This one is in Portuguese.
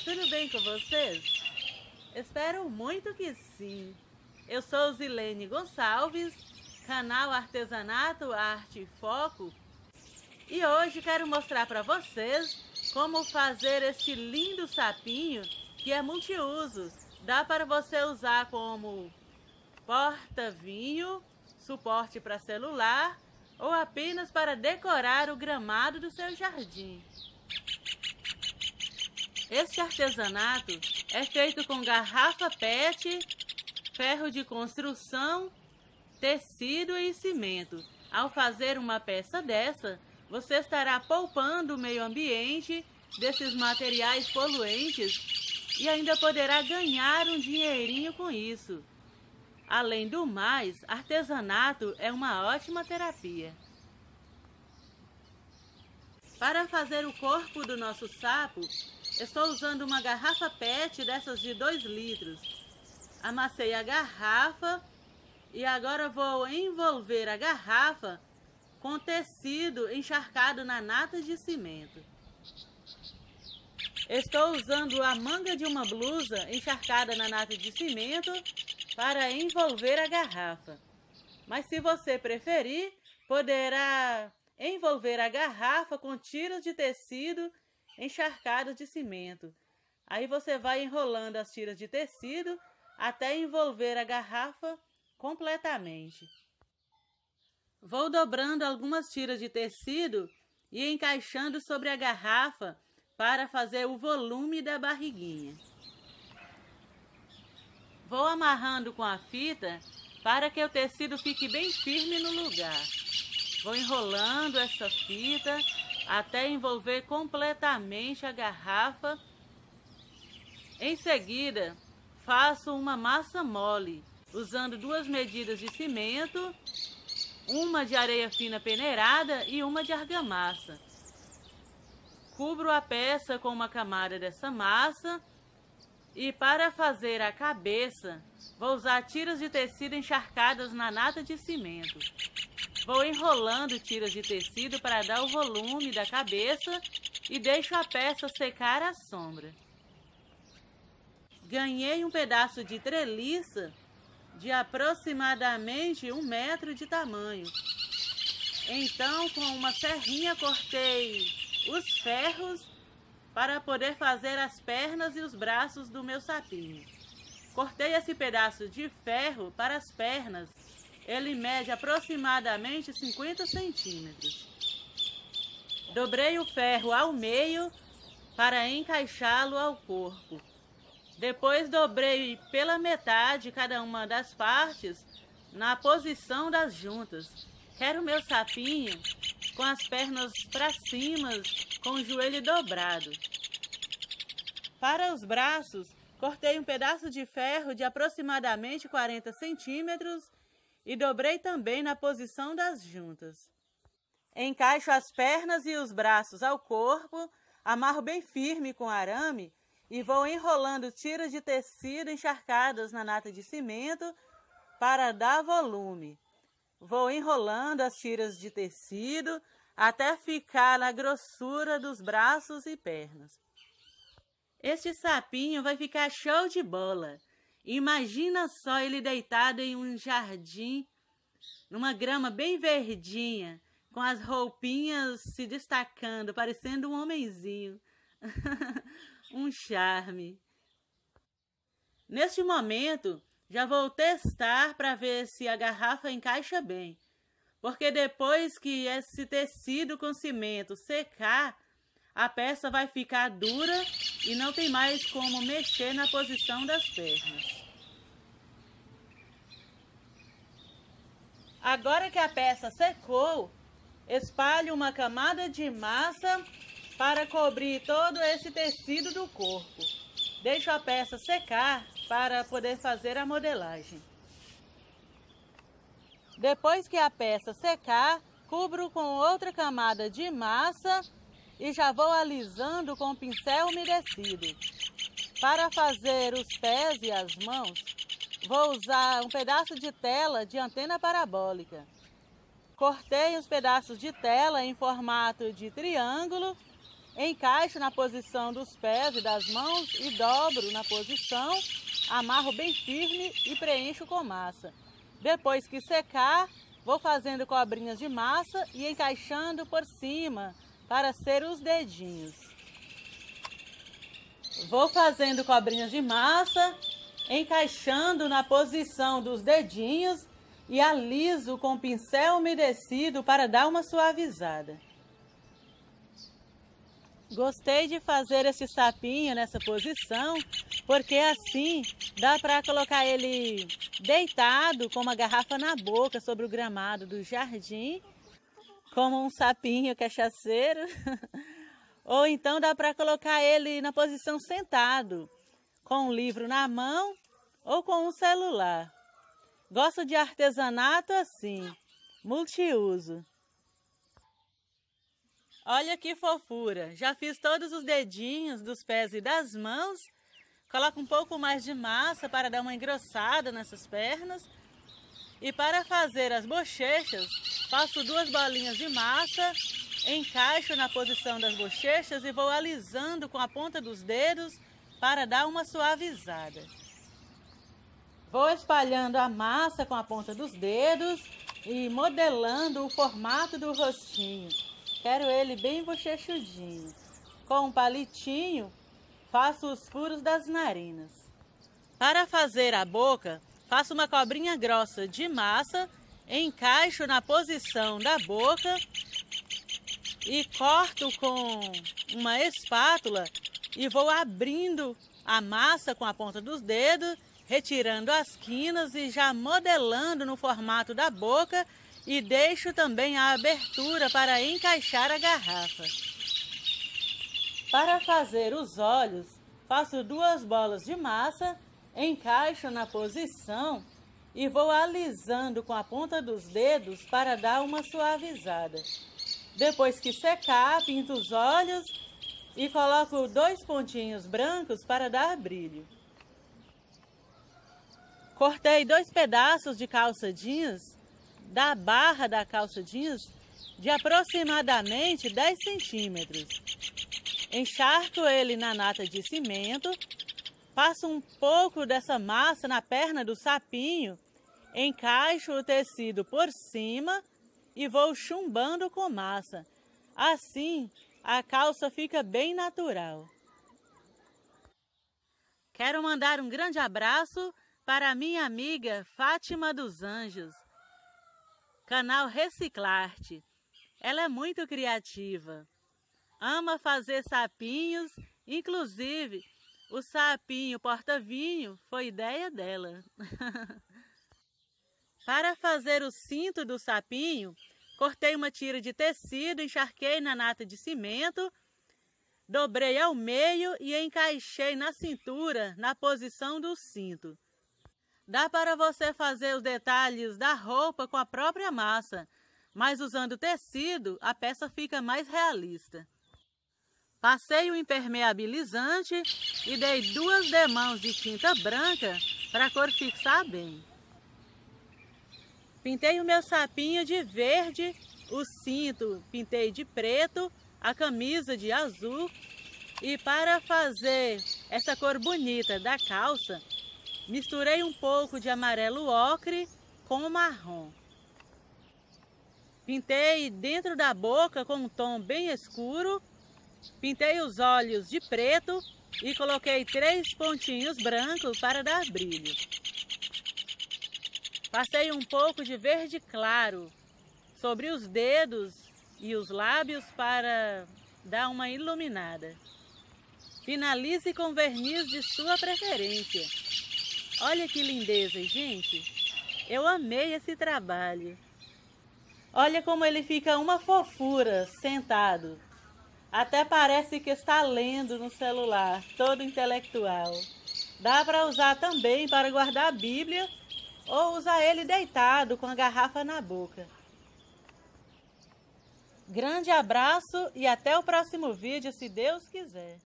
tudo bem com vocês? Espero muito que sim. Eu sou Zilene Gonçalves, canal Artesanato Arte e Foco, e hoje quero mostrar para vocês como fazer este lindo sapinho que é multiuso. Dá para você usar como porta-vinho, suporte para celular ou apenas para decorar o gramado do seu jardim. Este artesanato é feito com garrafa PET, ferro de construção, tecido e cimento. Ao fazer uma peça dessa, você estará poupando o meio ambiente desses materiais poluentes e ainda poderá ganhar um dinheirinho com isso. Além do mais, artesanato é uma ótima terapia. Para fazer o corpo do nosso sapo, Estou usando uma garrafa PET dessas de 2 litros. Amassei a garrafa e agora vou envolver a garrafa com tecido encharcado na nata de cimento. Estou usando a manga de uma blusa encharcada na nata de cimento para envolver a garrafa. Mas se você preferir, poderá envolver a garrafa com tiras de tecido encharcados de cimento. Aí você vai enrolando as tiras de tecido até envolver a garrafa completamente. Vou dobrando algumas tiras de tecido e encaixando sobre a garrafa para fazer o volume da barriguinha. Vou amarrando com a fita para que o tecido fique bem firme no lugar. Vou enrolando essa fita até envolver completamente a garrafa. Em seguida, faço uma massa mole, usando duas medidas de cimento, uma de areia fina peneirada e uma de argamassa. Cubro a peça com uma camada dessa massa e para fazer a cabeça, vou usar tiras de tecido encharcadas na nata de cimento. Vou enrolando tiras de tecido para dar o volume da cabeça e deixo a peça secar à sombra. Ganhei um pedaço de treliça de aproximadamente um metro de tamanho. Então, com uma serrinha, cortei os ferros para poder fazer as pernas e os braços do meu sapinho. Cortei esse pedaço de ferro para as pernas ele mede aproximadamente 50 centímetros. Dobrei o ferro ao meio para encaixá-lo ao corpo. Depois dobrei pela metade cada uma das partes na posição das juntas. Quero meu sapinho com as pernas para cima, com o joelho dobrado. Para os braços, cortei um pedaço de ferro de aproximadamente 40 centímetros e dobrei também na posição das juntas. Encaixo as pernas e os braços ao corpo, amarro bem firme com arame e vou enrolando tiras de tecido encharcadas na nata de cimento para dar volume. Vou enrolando as tiras de tecido até ficar na grossura dos braços e pernas. Este sapinho vai ficar show de bola. Imagina só ele deitado em um jardim, numa grama bem verdinha, com as roupinhas se destacando, parecendo um homenzinho. um charme. Neste momento, já vou testar para ver se a garrafa encaixa bem. Porque depois que esse tecido com cimento secar, a peça vai ficar dura e não tem mais como mexer na posição das pernas. Agora que a peça secou, espalhe uma camada de massa para cobrir todo esse tecido do corpo. Deixo a peça secar para poder fazer a modelagem. Depois que a peça secar, cubro com outra camada de massa e já vou alisando com pincel umedecido. Para fazer os pés e as mãos, Vou usar um pedaço de tela de antena parabólica. Cortei os pedaços de tela em formato de triângulo, encaixo na posição dos pés e das mãos e dobro na posição, amarro bem firme e preencho com massa. Depois que secar, vou fazendo cobrinhas de massa e encaixando por cima para ser os dedinhos. Vou fazendo cobrinhas de massa encaixando na posição dos dedinhos e aliso com o pincel umedecido para dar uma suavizada. Gostei de fazer esse sapinho nessa posição, porque assim dá para colocar ele deitado com uma garrafa na boca sobre o gramado do jardim, como um sapinho cachaceiro, é ou então dá para colocar ele na posição sentado, com um livro na mão ou com um celular. Gosto de artesanato assim, multiuso. Olha que fofura! Já fiz todos os dedinhos dos pés e das mãos. Coloco um pouco mais de massa para dar uma engrossada nessas pernas. E para fazer as bochechas, faço duas bolinhas de massa, encaixo na posição das bochechas e vou alisando com a ponta dos dedos para dar uma suavizada. Vou espalhando a massa com a ponta dos dedos e modelando o formato do rostinho. Quero ele bem bochechudinho. Com um palitinho, faço os furos das narinas. Para fazer a boca, faço uma cobrinha grossa de massa, encaixo na posição da boca e corto com uma espátula e vou abrindo a massa com a ponta dos dedos, retirando as quinas e já modelando no formato da boca e deixo também a abertura para encaixar a garrafa. Para fazer os olhos, faço duas bolas de massa, encaixo na posição e vou alisando com a ponta dos dedos para dar uma suavizada. Depois que secar, pinto os olhos e coloco dois pontinhos brancos para dar brilho. Cortei dois pedaços de calça jeans da barra da calça jeans de aproximadamente 10 centímetros. Encharco ele na nata de cimento, passo um pouco dessa massa na perna do sapinho, encaixo o tecido por cima e vou chumbando com massa. Assim, a calça fica bem natural. Quero mandar um grande abraço para minha amiga Fátima dos Anjos, canal Reciclarte. Ela é muito criativa, ama fazer sapinhos, inclusive o sapinho porta-vinho foi ideia dela. para fazer o cinto do sapinho, Cortei uma tira de tecido, encharquei na nata de cimento, dobrei ao meio e encaixei na cintura, na posição do cinto. Dá para você fazer os detalhes da roupa com a própria massa, mas usando tecido, a peça fica mais realista. Passei o impermeabilizante e dei duas demãos de tinta branca para a cor fixar bem. Pintei o meu sapinho de verde, o cinto pintei de preto, a camisa de azul. E para fazer essa cor bonita da calça, misturei um pouco de amarelo ocre com marrom. Pintei dentro da boca com um tom bem escuro, pintei os olhos de preto e coloquei três pontinhos brancos para dar brilho. Passei um pouco de verde claro sobre os dedos e os lábios para dar uma iluminada. Finalize com verniz de sua preferência. Olha que lindeza, gente! Eu amei esse trabalho. Olha como ele fica uma fofura sentado. Até parece que está lendo no celular, todo intelectual. Dá para usar também para guardar a Bíblia ou usar ele deitado com a garrafa na boca. Grande abraço e até o próximo vídeo, se Deus quiser.